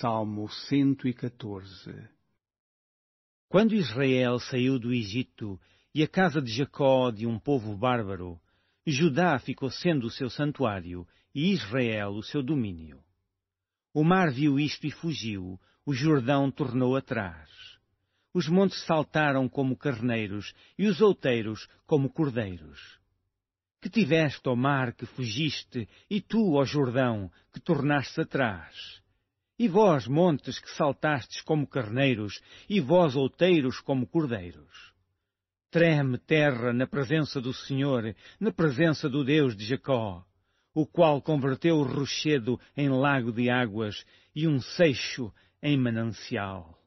Salmo 114 Quando Israel saiu do Egito e a casa de Jacó de um povo bárbaro, Judá ficou sendo o seu santuário e Israel o seu domínio. O mar viu isto e fugiu, o Jordão tornou atrás. Os montes saltaram como carneiros e os outeiros como cordeiros. Que tiveste, ó mar, que fugiste, e tu, ó Jordão, que tornaste atrás. E vós, montes, que saltastes como carneiros, e vós, outeiros, como cordeiros. Treme terra na presença do Senhor, na presença do Deus de Jacó, o qual converteu o rochedo em lago de águas e um seixo em manancial.